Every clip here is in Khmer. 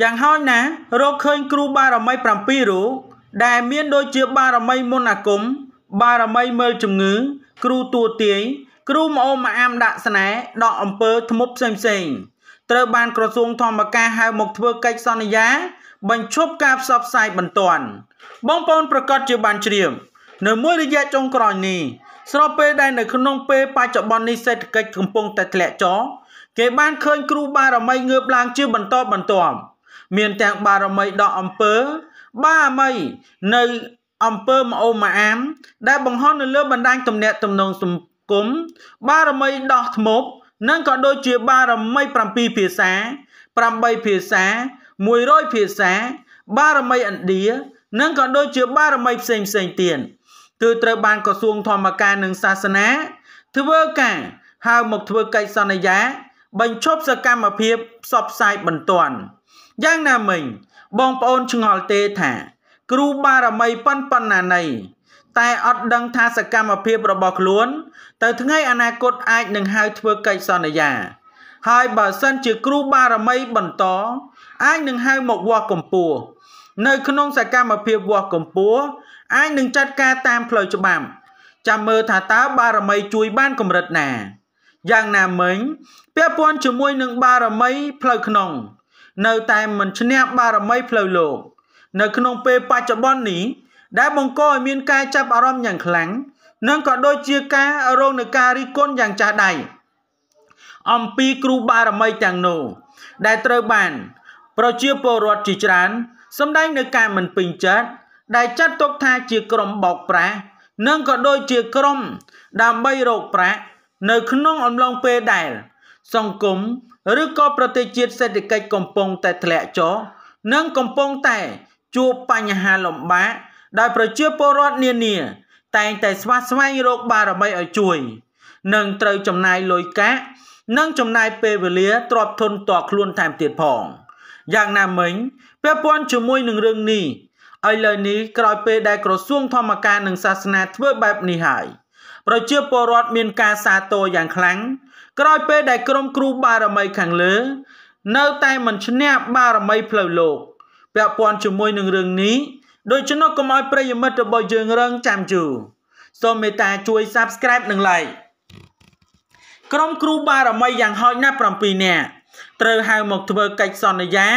យ៉ាងហោចណាស់រកឃើញគ្រូបារមី7រូបដែលមានដូចជាបារមីមុនអាគមបារមីមើលជំងឺ គ្រូទួទាយគ្រូម្អូមម្អាមដាក់ស្នេហ៍ដកអំពើធ្មប់ផ្សេងផ្សេងត្រូវបានក្រសួងធម្មការហៅមកធ្វើកិច្ចសន្យា បញ្ឈប់ការផ្សព្វផ្សាយបន្ទាន់បងប្អូនប្រកាសជាបានជ្រាបនៅមួយរយៈចុងក្រោយនេះស្របពេលដែលនៅក្នុងពេលបច្ចុប្បន្ននេះសេដ្ឋកិច្ចកំពុងតែធ្លាក់ចុះគេបានឃើញគ្រូបារមីងើបឡើងជាបន្តបន្ទាប់មានទាំងបារមីដកអំពើ បារមីនៅអំពើមកអូម៉ាអាមដែលបង្ហោះនៅលើ បណ្ដាញទំនាក់ទំនងសង្គមបារមីដោះថ្មប់និងក៏ដូចជា បារមី7ភាសា8ភាសា100ភាសា បារមីឥណ្ឌានិងក៏ដូចជាបារមីផ្សេងផ្សេងទៀតគឺត្រូវបានក្រសួងធម្មការ និងសាសនា ធ្វើការហៅមកធ្វើកិច្ចសន្យា បញ្ឈប់សកម្មភាពផ្សព្វផ្សាយបន្ទាន់។យ៉ាងណាមិញបងប្អូនឆ្ងល់ទេថា គ្រូបារមីប៉ុនប៉ុណ្ណាណីតែអត់ដឹងថាសកម្មភាពរបស់ខ្លួន ទៅថ្ងៃអនាគតអាចនឹងហៅធ្វើកិច្ចសន្យា ហើយបើសិនជាគ្រូបារមីបន្ត អាចនឹងហៅមកវាស់កម្ពស់នៅក្នុងសកម្មភាពវាស់កម្ពស់អាចនឹងចាត់ការតាមផ្លូវច្បាប់ចាំមើលថាតើបារមីជួយបានកម្រិតណាយ៉ាងណាមិញពាក់ព័ន្ធជាមួយនឹងបារមីផ្លូវក្នុងនៅតែមិនឈ្នះបារមីផ្លូវលោកនៅក្នុង ពេលបច្ចុប្បន្ននេះដែលបង្កឲ្យមានការចាប់អារម្មណ៍យ៉ាងខ្លាំងនិងក៏ដូចជាការរងនឹងការរិះគន់យ៉ាងចាស់ដៃអំពីគ្រូបារមីទាំងនោះដែលត្រូវបាន ប្រជាពលរដ្ឋជាច្រើនសម្ដែងនៅការមិនពេញចិត្តដែលចាត់ទុកថាជាក្រុមបោកប្រាស់និងក៏ដូចជាក្រុមដើម្បីរកប្រាក់នៅក្នុងអំឡុងពេលដែលសង្គមឬក៏ប្រទេសជាតិសេដ្ឋកិច្ចកំពុងតែធ្លាក់ចុះនិងកំពុងតែជួបបញ្ហាលំបាកដោយប្រជាពលរដ្ឋនានា តែងតែស្វាស្វែងរកបារមីឲ្យជួយនិងត្រូវចំណាយលុយកាក់និងចំណាយពេលវេលាទ្រព្យធនតខ្លួនតាមទៀតផងយ៉ាងណាមិញពាក់ព័ន្ធជាមួយនឹងរឿងនេះឥឡូវនេះក្រោយពេលដែលក្រសួងធម្មការនិងសាសនាធ្វើបែបនេះហើយប្រជាពលរដ្ឋមានការសាទរយ៉ាងខ្លាំងក្រោយពេលដែលក្រុមគ្រូបារមីខាងលើនៅ តែមិនឈ្នះបារមីផ្លូវលោកពាក់ព័ន្ធជាមួយនឹងរឿងនេះដូច្នោះកុំឲ្យប្រិយមិត្តរបស់យើងរងចាំជូរសូមមេត្តាជួយ Subscribe និង Like ក្រុមគ្រូបារមីយ៉ាងហោចណាស់7នាក់ត្រូវហៅមកធ្វើកិច្ចសន្យា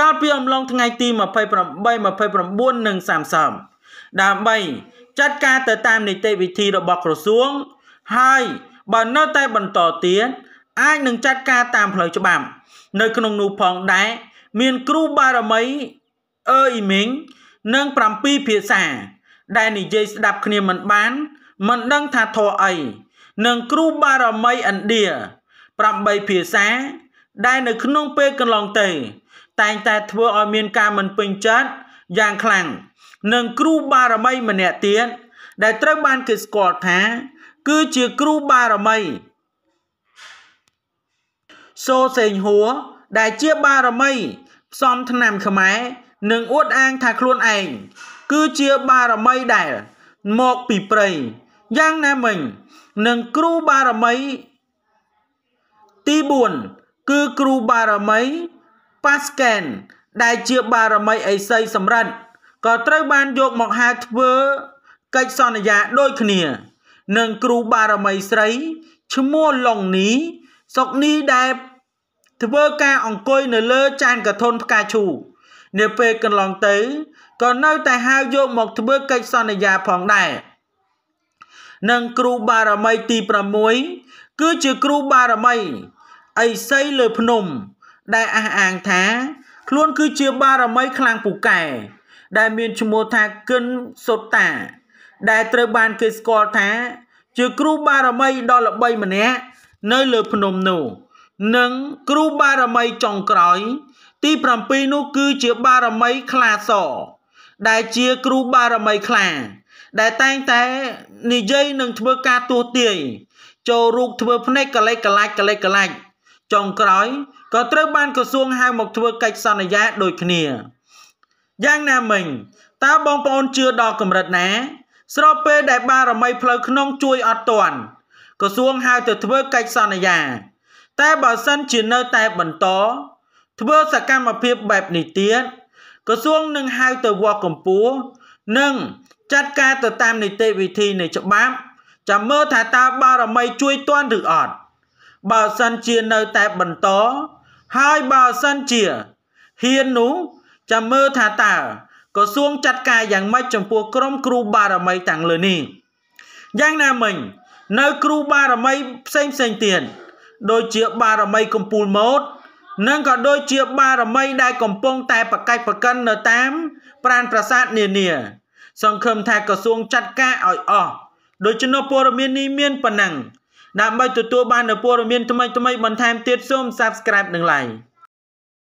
កាលពីអំឡុងថ្ងៃទី28 29និង30ដើម្បីចាត់ការទៅតាមនីតិវិធីរបស់ក្រសួងហើយបើនៅតែបន្តទៀតអាចនឹងចាត់ការតាមផ្លូវច្បាប់ នៅក្នុងនោះផងដែរមានគ្រូបារមីអឺអ៊ីមីងនិង7ភាសា ដែលនិយាយស្ដាប់គ្នាមិនបាន មិនដឹងថាធေါ်អីនិងគ្រូបារមីឥណ្ឌា8ភាសា ដែលនៅក្នុងពេលកន្លងទៅតែងតែធ្វើឲ្យមានការមិនពេញចិត្តយ៉ាងខ្លាំងនិងគ្រូបារមីម្នាក់ទៀតដែលត្រូវបានគេស្គាល់ថាគឺជាគ្រូបារមីសូសេងហួរដែលជាបារមីផ្សំឆ្នាំខ្មែរ និងអួតអាងថាខ្លួនឯងគឺជាបារមីដែលមកពីព្រៃយ៉ាងណាមិញនឹងគ្រូបារមី ទី4គឺគ្រូបារមីប៉ាស្កែនដែលជាបារមីអេសីសម្រិតក៏ត្រូវបានយកមកហៅធ្វើកិច្ចសន្យាដូចគ្នានិងគ្រូបារមីស្រី ឈ្មោះលងនីសុកនីដែលធ្វើការអង្គុយនៅលើចានកធនផ្កាឈូនៅពេលកន្លងទៅក៏នៅតែហៅយកមកធ្វើកិច្ចសន្យាផងដែរនិងគ្រូបារមីទី6គឺជាគ្រូបារមីអីសីលើភ្នំ ដែលអះអាងថាខ្លួនគឺជាបារមីខ្លាំងពូកែដែលមានឈ្មោះថាគិនសុតាដែលត្រូវបានគេស្គាល់ថាជាគ្រូបារមីដ៏ល្បីម្នាក់នៅលើភ្នំនោះ និងគ្រូបារមីចុងក្រោយ ទី7នោះគឺជាបារមីខ្លាស ដែលជាគ្រូបារមីខ្លា ដែលតែងតែនិយាយនឹងធ្វើការទស្សទាយចូលរូបធ្វើភ្នែកកលេចកលាច់កលេចកលាច់ចុងក្រោយក៏ត្រូវបានក្រសួងហៅមកធ្វើកិច្ចសន្យាដូចគ្នាយ៉ាងណាមិញតើបងប្អូនជឿដល់កម្រិតណាស្របពេលដែលបារមីផ្លូវក្នុងជួយអត់ទាន់ក្រសួងហៅទៅធ្វើកិច្ចសន្យា តែបើសិនជានៅតែបន្ត ធ្វើសកម្មភាពបែបនេះទៀតក្រសួងនឹងហៅទៅវាស់កម្ពស់និងចាត់ការទៅតាមនីតិវិធីនៃច្បាប់ចាំមើលថាតើបារមីជួយទាន់ឬអត់បើសិនជានៅតែបន្ត ហើយបើសិនជាហ៊ាននោះចាំមើលថាតើក្រសួងចាត់ការយ៉ាងម៉េចចំពោះក្រុមគ្រូបារមីទាំងលើនេះយ៉ាងណាមិញ នៅគ្រូបារមីផ្សេងផ្សេងទៀតដូចជាបារមីកំពូលម៉ូតនិងក៏ដូចជាបារមីដែលកំពុងតែប្រកាច់ប្រកិននៅតាមប្រានប្រាសាទនានា សង្ឃឹមថាក្រសួងចាត់ការឲ្យអស់ដូច្នោះព័ត៌មាននេះមានប៉ុណ្ណឹងដើម្បីទទួលបាននូវព័ត៌មានថ្មីៗបន្ថែមទៀតសូម Subscribe និង Like